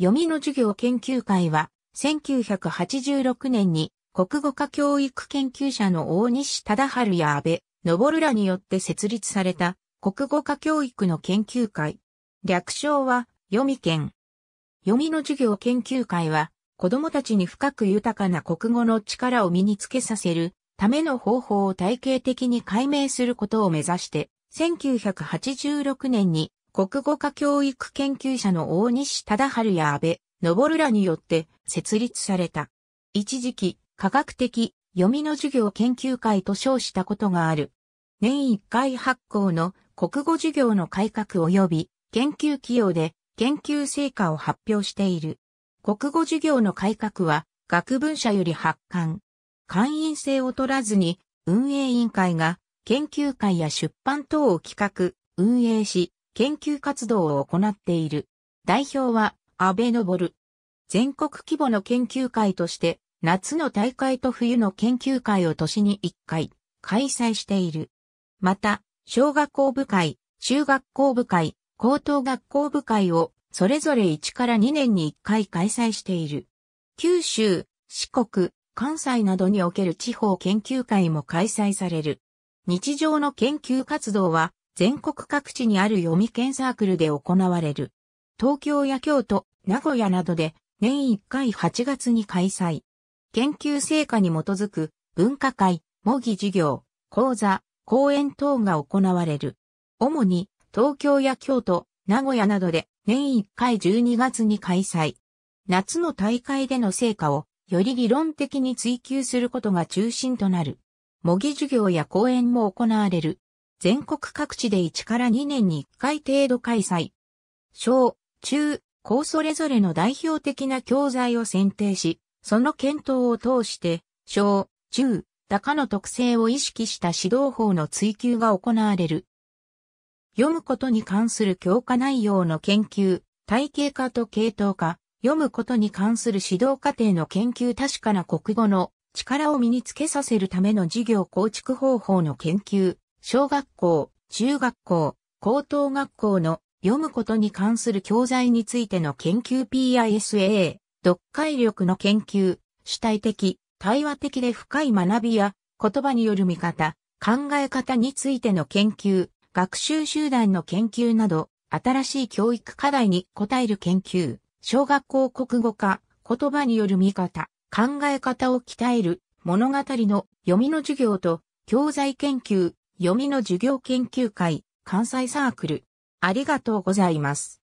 読みの授業研究会は、1986年に国語科教育研究者の大西忠春や安倍、昇らによって設立された国語科教育の研究会。略称は、読み研。読みの授業研究会は、子供たちに深く豊かな国語の力を身につけさせるための方法を体系的に解明することを目指して、1986年に国語科教育研究者の大西忠春や安倍、昇らによって設立された。一時期、科学的、読みの授業研究会と称したことがある。年1回発行の国語授業の改革及び研究企業で研究成果を発表している。国語授業の改革は学文社より発刊。会員制を取らずに運営委員会が研究会や出版等を企画、運営し、研究活動を行っている。代表は、安倍昇。全国規模の研究会として、夏の大会と冬の研究会を年に1回、開催している。また、小学校部会、中学校部会、高等学校部会を、それぞれ1から2年に1回開催している。九州、四国、関西などにおける地方研究会も開催される。日常の研究活動は、全国各地にある読み研サークルで行われる。東京や京都、名古屋などで年1回8月に開催。研究成果に基づく文化会、模擬授業、講座、講演等が行われる。主に東京や京都、名古屋などで年1回12月に開催。夏の大会での成果をより理論的に追求することが中心となる。模擬授業や講演も行われる。全国各地で1から2年に1回程度開催。小、中、高それぞれの代表的な教材を選定し、その検討を通して、小、中、高の特性を意識した指導法の追求が行われる。読むことに関する教科内容の研究、体系化と系統化、読むことに関する指導過程の研究確かな国語の力を身につけさせるための事業構築方法の研究、小学校、中学校、高等学校の読むことに関する教材についての研究 PISA、読解力の研究、主体的、対話的で深い学びや言葉による見方、考え方についての研究、学習集団の研究など、新しい教育課題に応える研究、小学校国語化、言葉による見方、考え方を鍛える、物語の読みの授業と、教材研究、読みの授業研究会、関西サークル。ありがとうございます。